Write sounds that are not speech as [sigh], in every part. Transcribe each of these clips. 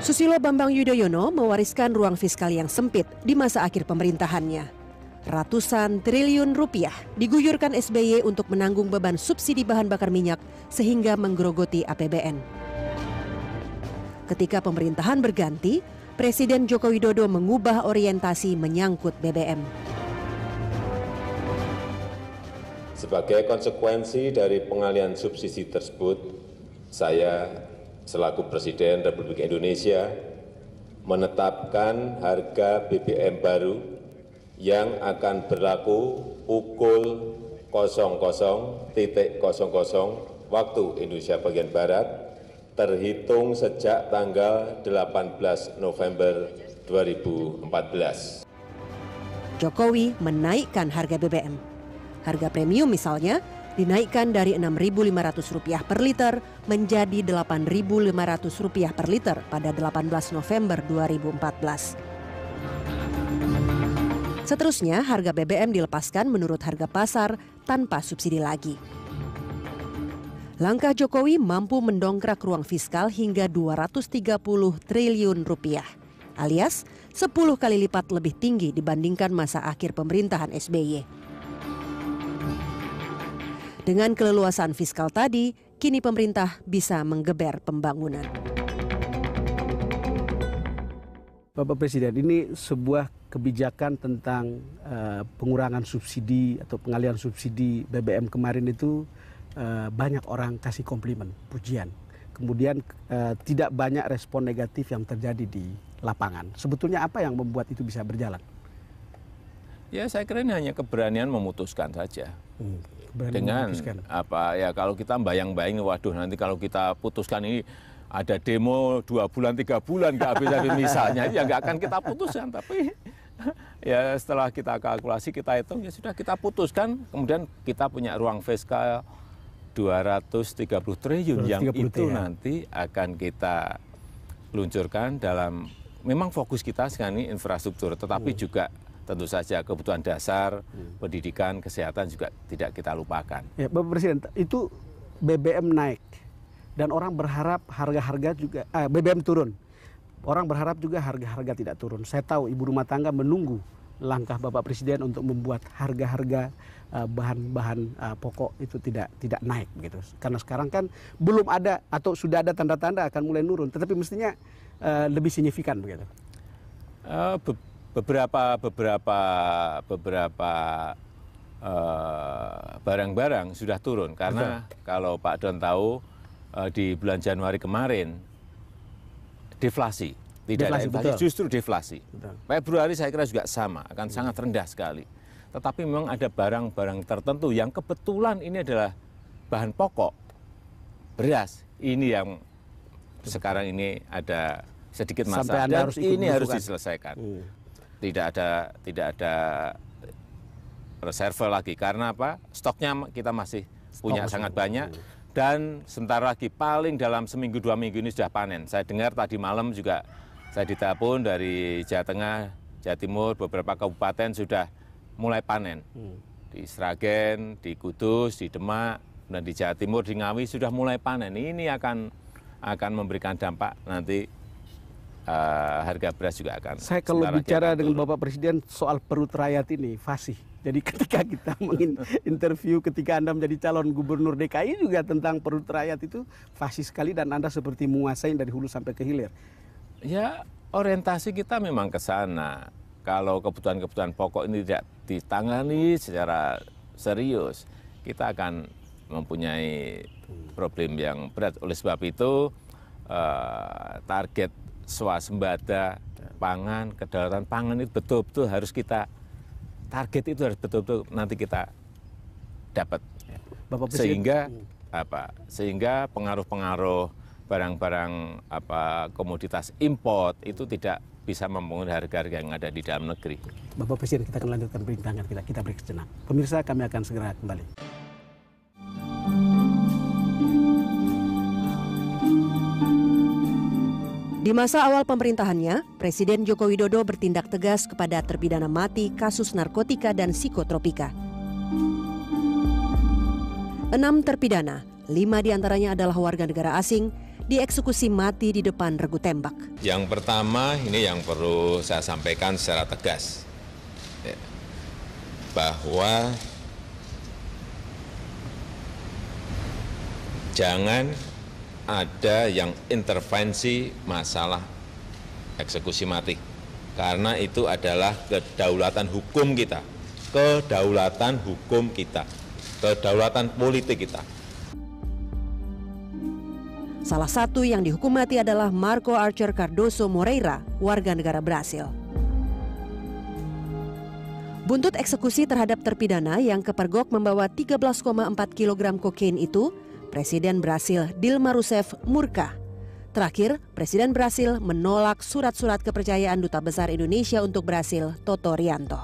Susilo Bambang Yudhoyono mewariskan ruang fiskal yang sempit di masa akhir pemerintahannya. Ratusan triliun rupiah diguyurkan SBY untuk menanggung beban subsidi bahan bakar minyak sehingga menggerogoti APBN. Ketika pemerintahan berganti, Presiden Joko Widodo mengubah orientasi menyangkut BBM. Sebagai konsekuensi dari pengalian subsidi tersebut, saya selaku Presiden Republik Indonesia menetapkan harga BBM baru yang akan berlaku pukul 00.00 waktu Indonesia bagian Barat terhitung sejak tanggal 18 November 2014. Jokowi menaikkan harga BBM. Harga premium misalnya dinaikkan dari Rp6.500 per liter menjadi Rp8.500 per liter pada 18 November 2014. Seterusnya, harga BBM dilepaskan menurut harga pasar tanpa subsidi lagi. Langkah Jokowi mampu mendongkrak ruang fiskal hingga 230 triliun rupiah, alias 10 kali lipat lebih tinggi dibandingkan masa akhir pemerintahan SBY. Dengan keleluasan fiskal tadi, kini pemerintah bisa menggeber pembangunan. Bapak Presiden, ini sebuah kebijakan tentang uh, pengurangan subsidi atau pengalian subsidi BBM kemarin itu uh, banyak orang kasih komplimen, pujian. Kemudian uh, tidak banyak respon negatif yang terjadi di lapangan. Sebetulnya apa yang membuat itu bisa berjalan? Ya saya kira ini hanya keberanian memutuskan saja. Hmm dengan apa ya kalau kita bayang-bayang waduh nanti kalau kita putuskan ini ada demo dua bulan tiga bulan nggak bisa [laughs] misalnya ya nggak akan kita putuskan tapi [laughs] ya setelah kita kalkulasi kita hitung ya sudah kita putuskan kemudian kita punya ruang fiskal 230 triliun 230 yang itu ya. nanti akan kita luncurkan dalam memang fokus kita sekarang ini infrastruktur tetapi juga tentu saja kebutuhan dasar, hmm. pendidikan, kesehatan juga tidak kita lupakan. Ya, Bapak Presiden, itu BBM naik dan orang berharap harga-harga juga eh, BBM turun. Orang berharap juga harga-harga tidak turun. Saya tahu ibu rumah tangga menunggu langkah Bapak Presiden untuk membuat harga-harga eh, bahan-bahan eh, pokok itu tidak tidak naik begitu. Karena sekarang kan belum ada atau sudah ada tanda-tanda akan mulai nurun, tetapi mestinya eh, lebih signifikan begitu beberapa beberapa beberapa eh, barang-barang uh, sudah turun karena Betul. kalau Pak Don tahu uh, di bulan Januari kemarin deflasi tidak deflasi, ada justru deflasi. Betul. Februari saya kira juga sama, akan hmm. sangat rendah sekali. Tetapi memang ada barang-barang tertentu yang kebetulan ini adalah bahan pokok beras. Ini yang sekarang ini ada sedikit masalah dan harus ini harus diselesaikan. Hmm tidak ada tidak ada reserve lagi karena apa? Stoknya kita masih punya Stok sangat banyak dan sebentar lagi paling dalam seminggu dua minggu ini sudah panen. Saya dengar tadi malam juga saya ditelepon dari Jawa Tengah, Jawa Timur, beberapa kabupaten sudah mulai panen. Hmm. Di Sragen, di Kudus, di Demak, dan di Jawa Timur, di Ngawi sudah mulai panen. Ini akan akan memberikan dampak nanti Eh, harga beras juga akan. Saya kalau bicara dengan gitu. Bapak Presiden soal perut rakyat ini fasih. Jadi [laughs] ketika kita menginterview interview ketika Anda menjadi calon gubernur DKI juga tentang perut rakyat itu fasih sekali dan Anda seperti menguasai dari hulu sampai ke hilir. Ya orientasi kita memang ke sana. Kalau kebutuhan-kebutuhan pokok ini tidak ditangani secara serius, kita akan mempunyai problem yang berat. Oleh sebab itu, eh, target swasembada pangan, kedaulatan pangan itu betul-betul harus kita target itu harus betul-betul nanti kita dapat. Ya. Bapak Presiden. Sehingga hmm. apa? Sehingga pengaruh-pengaruh barang-barang apa komoditas import itu tidak bisa mempengaruhi harga-harga yang ada di dalam negeri. Bapak Presiden, kita akan lanjutkan perbincangan kita. Kita break sejenak. Pemirsa, kami akan segera kembali. Di masa awal pemerintahannya, Presiden Joko Widodo bertindak tegas kepada terpidana mati kasus narkotika dan psikotropika. Enam terpidana, lima diantaranya adalah warga negara asing, dieksekusi mati di depan regu tembak. Yang pertama, ini yang perlu saya sampaikan secara tegas, ya, bahwa jangan ada yang intervensi masalah eksekusi mati. Karena itu adalah kedaulatan hukum kita, kedaulatan hukum kita, kedaulatan politik kita. Salah satu yang dihukum mati adalah Marco Archer Cardoso Moreira, warga negara Brasil. Buntut eksekusi terhadap terpidana yang kepergok membawa 13,4 kg kokain itu Presiden Brasil Dilma Rousseff murka. Terakhir, Presiden Brasil menolak surat-surat kepercayaan Duta Besar Indonesia untuk Brasil, Toto Rianto.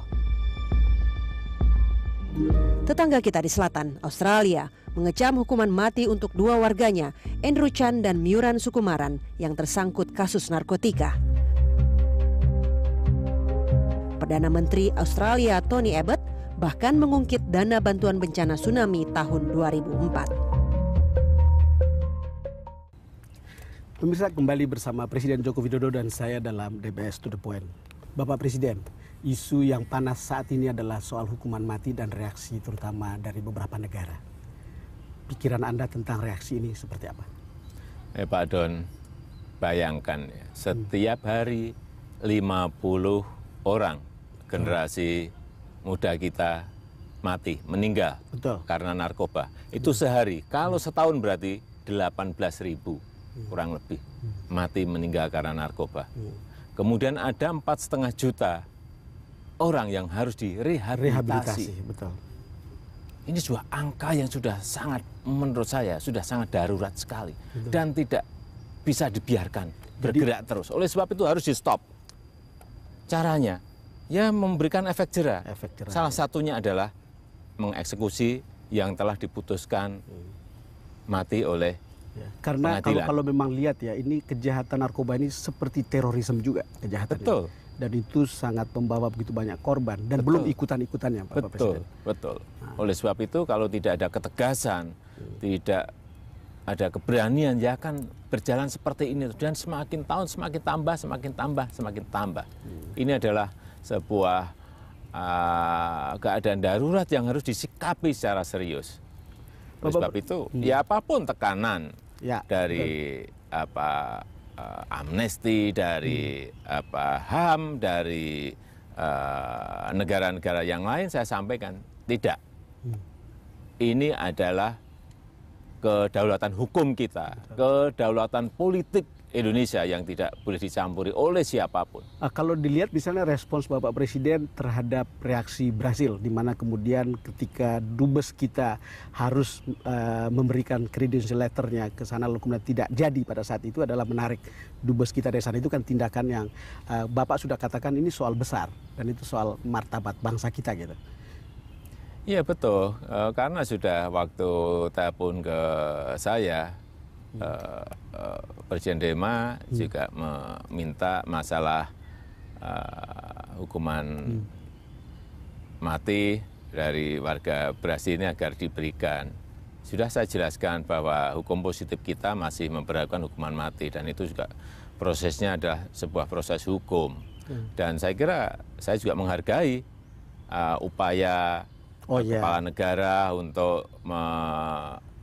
Tetangga kita di selatan, Australia, mengecam hukuman mati untuk dua warganya, Andrew Chan dan Miuran Sukumaran, yang tersangkut kasus narkotika. Perdana Menteri Australia Tony Abbott bahkan mengungkit dana bantuan bencana tsunami tahun 2004. Pemirsa kembali bersama Presiden Joko Widodo dan saya dalam DBS to the point. Bapak Presiden, isu yang panas saat ini adalah soal hukuman mati dan reaksi terutama dari beberapa negara. Pikiran Anda tentang reaksi ini seperti apa? Eh Pak Don, bayangkan ya, setiap hmm. hari 50 orang generasi hmm. muda kita mati, meninggal Betul. karena narkoba. Itu Itu hmm. sehari. Kalau setahun berarti 18 ribu kurang lebih hmm. mati meninggal karena narkoba. Hmm. Kemudian ada empat setengah juta orang yang harus direhabilitasi. Rehabilitasi, betul. Ini sebuah angka yang sudah sangat, menurut saya, sudah sangat darurat sekali betul. dan tidak bisa dibiarkan bergerak Jadi, terus. Oleh sebab itu harus di stop. Caranya ya memberikan efek jerah. Efek jerah. Salah ya. satunya adalah mengeksekusi yang telah diputuskan hmm. mati oleh Ya, Karena kalau, kalau memang lihat ya, ini kejahatan narkoba ini seperti terorisme juga kejahatan. Betul. Ini. Dan itu sangat membawa begitu banyak korban dan betul. belum ikutan-ikutannya, Pak, betul, Presiden. Betul. Nah. Oleh sebab itu kalau tidak ada ketegasan, hmm. tidak ada keberanian ya akan berjalan seperti ini dan semakin tahun semakin tambah semakin tambah semakin tambah hmm. ini adalah sebuah uh, keadaan darurat yang harus disikapi secara serius oleh sebab itu hmm. ya apapun tekanan ya, dari betul. apa uh, amnesti, dari hmm. apa HAM, dari eh, negara-negara uh, yang lain saya sampaikan tidak. Hmm. Ini adalah kedaulatan hukum kita, kedaulatan politik Indonesia yang tidak boleh dicampuri oleh siapapun. Ah, kalau dilihat misalnya respons Bapak Presiden terhadap reaksi Brasil, di mana kemudian ketika dubes kita harus uh, memberikan credential letternya ke sana, lalu kemudian tidak jadi pada saat itu adalah menarik dubes kita dari sana. Itu kan tindakan yang uh, Bapak sudah katakan ini soal besar dan itu soal martabat bangsa kita gitu. Iya betul, eh, karena sudah waktu telepon ke saya Eh, eh, Presiden Dema hmm. juga meminta masalah uh, hukuman hmm. mati dari warga Brasil ini agar diberikan. Sudah saya jelaskan bahwa hukum positif kita masih memperlakukan hukuman mati dan itu juga prosesnya adalah sebuah proses hukum. Hmm. Dan saya kira saya juga menghargai uh, upaya oh, yeah. negara untuk me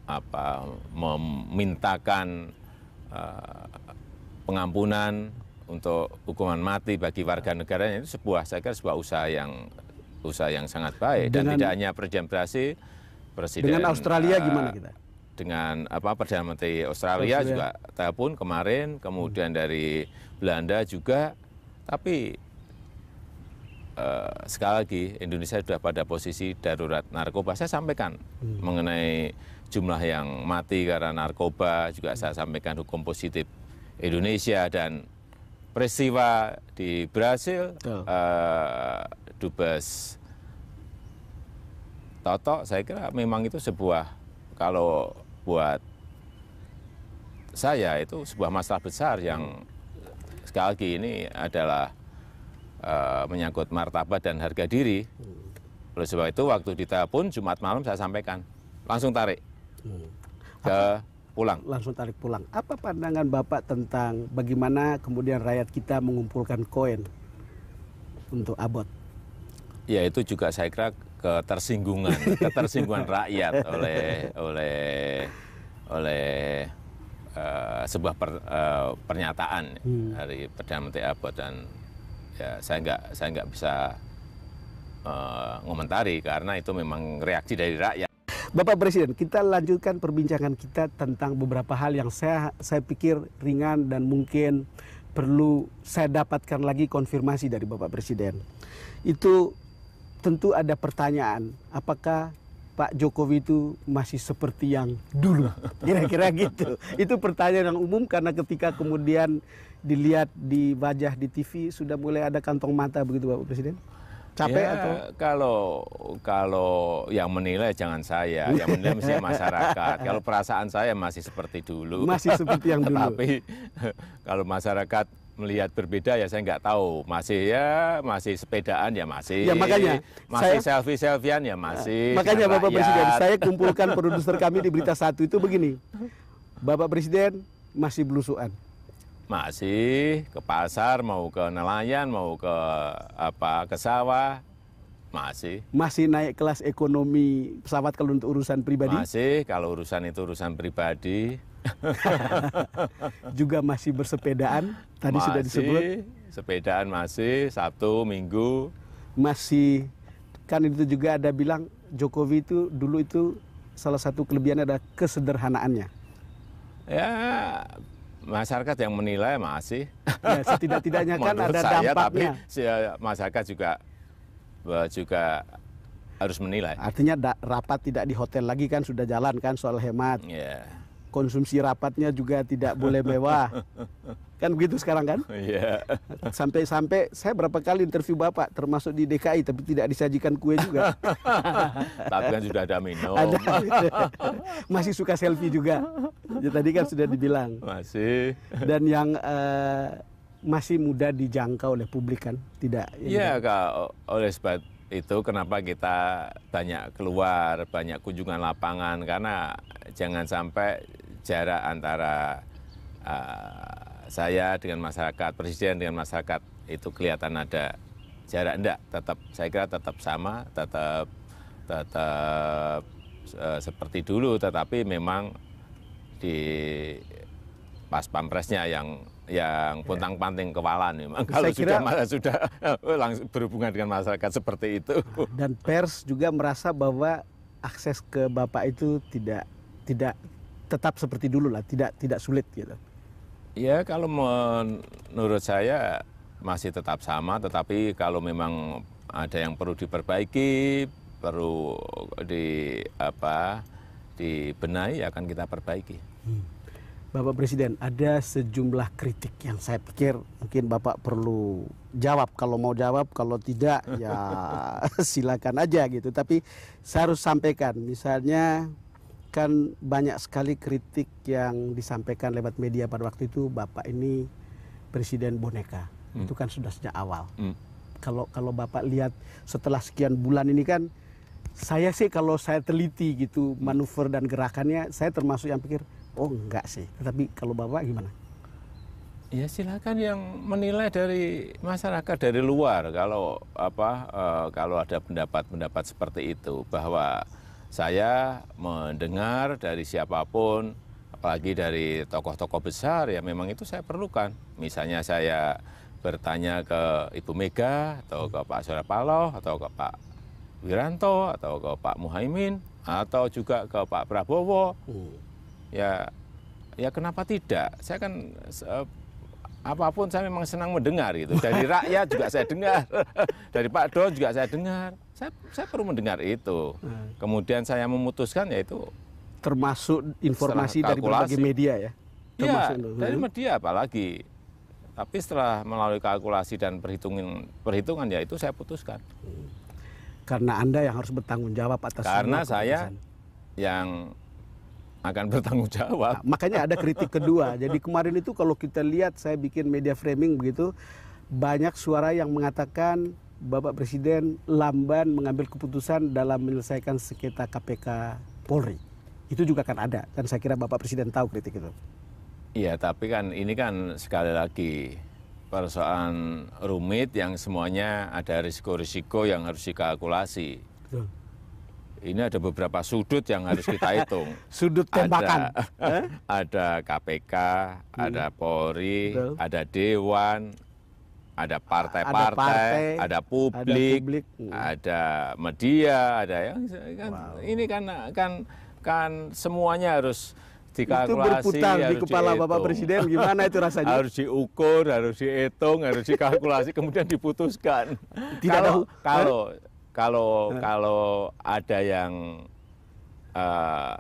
apa memintakan eh, pengampunan untuk hukuman mati bagi warga negaranya itu sebuah saya kira sebuah usaha yang usaha yang sangat baik dengan, dan tidak hanya presiden presiden dengan Australia uh, gimana kita dengan apa perdana menteri Australia, Australia juga telepon kemarin kemudian hmm. dari Belanda juga tapi uh, sekali lagi Indonesia sudah pada posisi darurat narkoba saya sampaikan hmm. mengenai jumlah yang mati karena narkoba juga hmm. saya sampaikan hukum positif Indonesia dan peristiwa di Brasil oh. uh, dubes Toto saya kira memang itu sebuah kalau buat saya itu sebuah masalah besar yang sekali lagi ini adalah uh, menyangkut martabat dan harga diri. Hmm. Oleh sebab itu waktu ditelepon Jumat malam saya sampaikan langsung tarik Hmm. Ke pulang. Langsung tarik pulang. Apa pandangan Bapak tentang bagaimana kemudian rakyat kita mengumpulkan koin untuk abot? Ya itu juga saya kira ketersinggungan, [laughs] ketersinggungan rakyat oleh oleh oleh uh, sebuah per, uh, pernyataan hmm. dari perdana menteri Abbott dan ya saya nggak saya nggak bisa uh, ngomentari karena itu memang reaksi dari rakyat. Bapak Presiden, kita lanjutkan perbincangan kita tentang beberapa hal yang saya saya pikir ringan dan mungkin perlu saya dapatkan lagi konfirmasi dari Bapak Presiden. Itu tentu ada pertanyaan, apakah Pak Jokowi itu masih seperti yang dulu? [laughs] Kira-kira gitu. Itu pertanyaan yang umum karena ketika kemudian dilihat di wajah di TV sudah mulai ada kantong mata begitu Bapak Presiden capek ya, atau kalau kalau yang menilai jangan saya [laughs] yang menilai mesti masyarakat kalau perasaan saya masih seperti dulu masih seperti yang [laughs] dulu tapi [laughs] kalau masyarakat melihat berbeda ya saya nggak tahu masih ya masih sepedaan ya masih ya makanya masih selfie selfiean ya masih eh, makanya bapak rakyat. presiden saya kumpulkan produser kami di berita satu itu begini bapak presiden masih belusuan masih ke pasar, mau ke nelayan, mau ke apa ke sawah, masih. Masih naik kelas ekonomi pesawat kalau untuk urusan pribadi? Masih, kalau urusan itu urusan pribadi. [laughs] Juga masih bersepedaan, tadi masih, sudah disebut. Sepedaan masih, Sabtu, Minggu. Masih, kan itu juga ada bilang Jokowi itu dulu itu salah satu kelebihan ada kesederhanaannya. Ya, masyarakat yang menilai masih. [laughs] Ya, setidak-tidaknya kan ada saya, dampaknya. Tapi eh, masyarakat juga juga harus menilai. Artinya da, rapat tidak di hotel lagi kan sudah jalan kan soal hemat. Yeah. Konsumsi rapatnya juga tidak boleh mewah. [laughs] kan begitu sekarang kan? [laughs] Iya. Sampai-sampai saya berapa kali interview Bapak termasuk di DKI tapi tidak disajikan kue juga. [laughs] tapi kan sudah ada minum. Ada. [laughs] Masih suka selfie juga. Ya tadi kan sudah dibilang. Masih. Dan yang uh, masih mudah dijangkau oleh publik kan? Tidak. Iya, Kak. Oleh sebab itu kenapa kita banyak keluar, banyak kunjungan lapangan karena jangan sampai jarak antara uh, saya dengan masyarakat, presiden dengan masyarakat itu kelihatan ada jarak enggak tetap saya kira tetap sama, tetap tetap e, seperti dulu tetapi memang di pas pampresnya yang yang ya. pontang panting kewalan memang kalau Saya kira, sudah sudah [laughs] langsung berhubungan dengan masyarakat seperti itu dan pers juga merasa bahwa akses ke bapak itu tidak tidak tetap seperti dulu lah tidak tidak sulit gitu ya kalau menurut saya masih tetap sama tetapi kalau memang ada yang perlu diperbaiki perlu di apa dibenahi akan kita perbaiki. Hmm. Bapak Presiden, ada sejumlah kritik yang saya pikir mungkin Bapak perlu jawab. Kalau mau jawab, kalau tidak ya [laughs] silakan aja gitu. Tapi saya harus sampaikan, misalnya kan banyak sekali kritik yang disampaikan lewat media pada waktu itu Bapak ini presiden boneka. Hmm. Itu kan sudah sejak awal. Hmm. Kalau kalau Bapak lihat setelah sekian bulan ini kan saya sih kalau saya teliti gitu hmm. manuver dan gerakannya saya termasuk yang pikir oh enggak sih. Tetapi kalau Bapak gimana? Ya silakan yang menilai dari masyarakat dari luar kalau apa e, kalau ada pendapat-pendapat seperti itu bahwa saya mendengar dari siapapun, apalagi dari tokoh-tokoh besar, ya memang itu saya perlukan. Misalnya saya bertanya ke Ibu Mega, atau ke Pak Surya Paloh, atau ke Pak Wiranto, atau ke Pak Muhaimin, atau juga ke Pak Prabowo. Oh. Ya, ya kenapa tidak? Saya kan eh, apapun saya memang senang mendengar gitu. Dari rakyat juga saya dengar, [laughs] dari Pak Don juga saya dengar. Saya, saya perlu mendengar itu. Hmm. Kemudian saya memutuskan yaitu termasuk informasi dari berbagai media ya. Iya, dari hmm. media apalagi. Tapi setelah melalui kalkulasi dan perhitungan perhitungan ya itu saya putuskan. Hmm. Karena Anda yang harus bertanggung jawab atas Karena saya yang akan bertanggung jawab. Nah, makanya ada kritik kedua. Jadi kemarin itu kalau kita lihat saya bikin media framing begitu banyak suara yang mengatakan Bapak Presiden lamban mengambil keputusan dalam menyelesaikan sekitar KPK Polri. Itu juga akan ada dan saya kira Bapak Presiden tahu kritik itu. Iya, tapi kan ini kan sekali lagi persoalan rumit yang semuanya ada risiko-risiko yang harus dikalkulasi. Betul ini ada beberapa sudut yang harus kita hitung. [laughs] sudut tembakan. Ada, [laughs] ada KPK, hmm. ada Polri, Betul. ada Dewan, ada partai-partai, ada, ada publik, ada, publik. Hmm. ada media, ada yang kan, wow. ini kan kan kan semuanya harus Itu berputar di kepala dihitung. Bapak Presiden gimana itu rasanya? [laughs] harus diukur, harus dihitung, harus dikalkulasi kemudian diputuskan. Tidak kalau, ada kalau kalau kalau ada yang uh,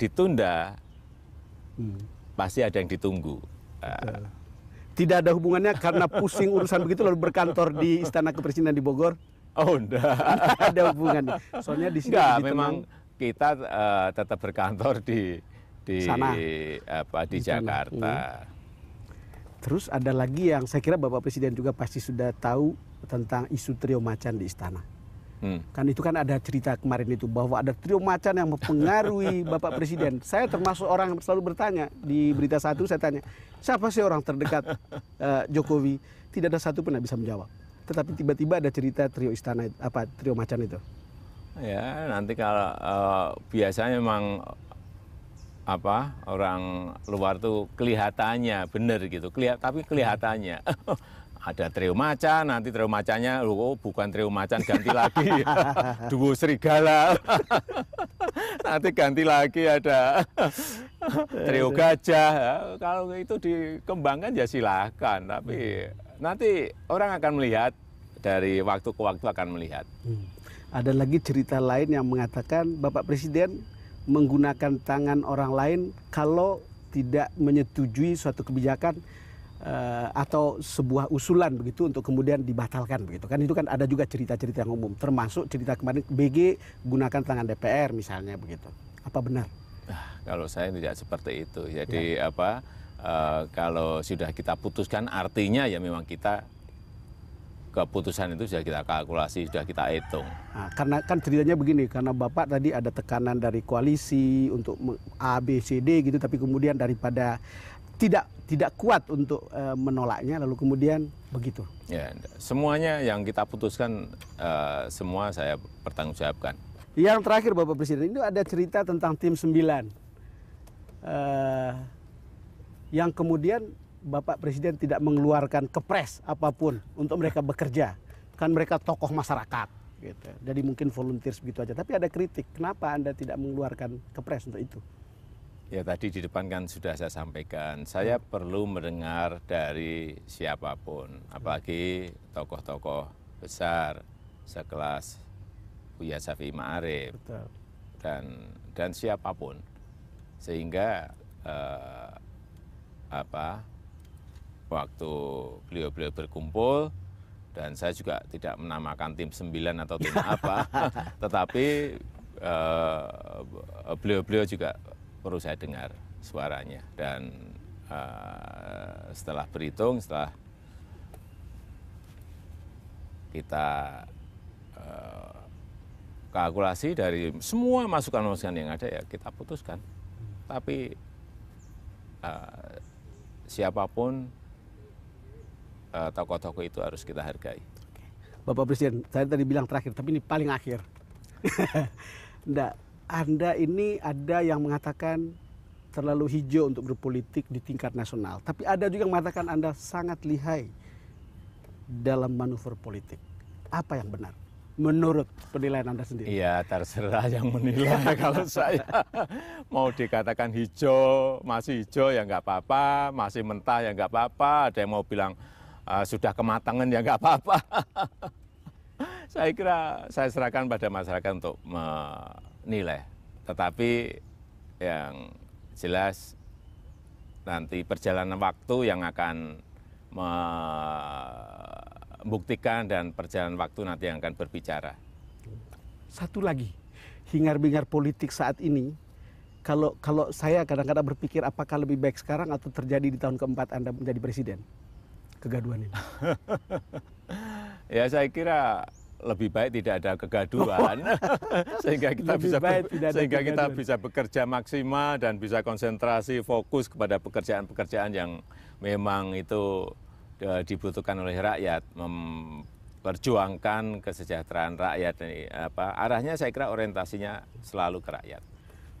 ditunda hmm. pasti ada yang ditunggu. Uh, Tidak ada hubungannya karena pusing urusan begitu lalu berkantor di Istana Kepresidenan di Bogor. Oh, enggak. [laughs] ada hubungannya. Soalnya di sini enggak, memang kita uh, tetap berkantor di di Sana. apa di, di Jakarta. Hmm. Terus ada lagi yang saya kira Bapak Presiden juga pasti sudah tahu tentang isu trio macan di istana hmm. kan itu kan ada cerita kemarin itu bahwa ada trio macan yang mempengaruhi [laughs] bapak presiden saya termasuk orang yang selalu bertanya di berita satu saya tanya siapa sih orang terdekat uh, [laughs] Jokowi tidak ada satu pun yang bisa menjawab tetapi tiba-tiba ada cerita trio istana apa trio macan itu ya nanti kalau uh, biasanya memang apa orang luar tuh kelihatannya benar gitu Kelihat, tapi kelihatannya [laughs] ada trio macan, nanti trio macannya, oh bukan trio macan, ganti [laughs] lagi, duo serigala, [laughs] nanti ganti lagi ada [laughs] trio gajah. Kalau itu dikembangkan ya silahkan, tapi nanti orang akan melihat dari waktu ke waktu akan melihat. Hmm. Ada lagi cerita lain yang mengatakan Bapak Presiden menggunakan tangan orang lain kalau tidak menyetujui suatu kebijakan uh, atau sebuah usulan begitu untuk kemudian dibatalkan begitu kan itu kan ada juga cerita-cerita yang umum termasuk cerita kemarin BG gunakan tangan DPR misalnya begitu apa benar Nah, kalau saya tidak seperti itu jadi ya. apa uh, kalau sudah kita putuskan artinya ya memang kita keputusan itu sudah kita kalkulasi, sudah kita hitung. Nah, karena kan ceritanya begini, karena Bapak tadi ada tekanan dari koalisi untuk A, B, C, D gitu, tapi kemudian daripada tidak tidak kuat untuk uh, menolaknya lalu kemudian begitu. Ya, semuanya yang kita putuskan uh, semua saya pertanggungjawabkan. Yang terakhir Bapak Presiden itu ada cerita tentang tim sembilan uh, yang kemudian Bapak Presiden tidak mengeluarkan kepres apapun untuk mereka bekerja kan mereka tokoh masyarakat gitu. Jadi mungkin volunteer begitu aja tapi ada kritik kenapa Anda tidak mengeluarkan kepres untuk itu? ya tadi di depan kan sudah saya sampaikan saya hmm. perlu mendengar dari siapapun apalagi tokoh-tokoh besar sekelas Buya Safi Ma'arif dan dan siapapun sehingga eh, apa waktu beliau-beliau berkumpul dan saya juga tidak menamakan tim sembilan atau tim apa [laughs] tetapi eh, beliau-beliau uh, juga perlu saya dengar suaranya dan uh, setelah berhitung setelah kita uh, kalkulasi dari semua masukan-masukan yang ada ya kita putuskan tapi uh, siapapun tokoh-tokoh itu harus kita hargai. Bapak Presiden, saya tadi bilang terakhir, tapi ini paling akhir. tidak [laughs] Anda ini ada yang mengatakan terlalu hijau untuk berpolitik di tingkat nasional. Tapi ada juga yang mengatakan Anda sangat lihai dalam manuver politik. Apa yang benar? Menurut penilaian Anda sendiri? Iya, terserah yang menilai. [laughs] Kalau saya mau dikatakan hijau, masih hijau ya nggak apa-apa, masih mentah ya nggak apa-apa, ada yang mau bilang uh, sudah kematangan ya nggak apa-apa. [laughs] saya kira saya serahkan pada masyarakat untuk menilai. Tetapi yang jelas nanti perjalanan waktu yang akan membuktikan dan perjalanan waktu nanti yang akan berbicara. Satu lagi, hingar-bingar politik saat ini, kalau kalau saya kadang-kadang berpikir apakah lebih baik sekarang atau terjadi di tahun keempat Anda menjadi presiden? kegaduan ini. [laughs] ya saya kira lebih baik tidak ada kegaduhan oh. [laughs] sehingga kita lebih bisa baik, sehingga kegaduhan. kita bisa bekerja maksimal dan bisa konsentrasi fokus kepada pekerjaan-pekerjaan yang memang itu e, dibutuhkan oleh rakyat memperjuangkan kesejahteraan rakyat ini e, apa arahnya saya kira orientasinya selalu ke rakyat.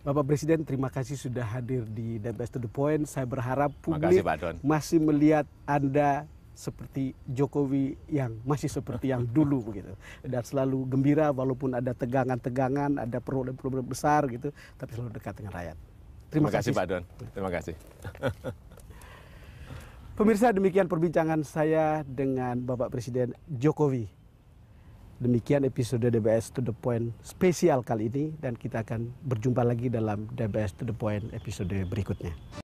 Bapak Presiden, terima kasih sudah hadir di The Best to the Point. Saya berharap publik masih melihat Anda seperti Jokowi yang masih seperti yang [laughs] dulu begitu dan selalu gembira walaupun ada tegangan-tegangan ada problem-problem besar gitu tapi selalu dekat dengan rakyat. Terima, Terima kasih, kasih Pak Don. Terima kasih. [laughs] Pemirsa demikian perbincangan saya dengan Bapak Presiden Jokowi. Demikian episode DBS to the point spesial kali ini dan kita akan berjumpa lagi dalam DBS to the point episode berikutnya.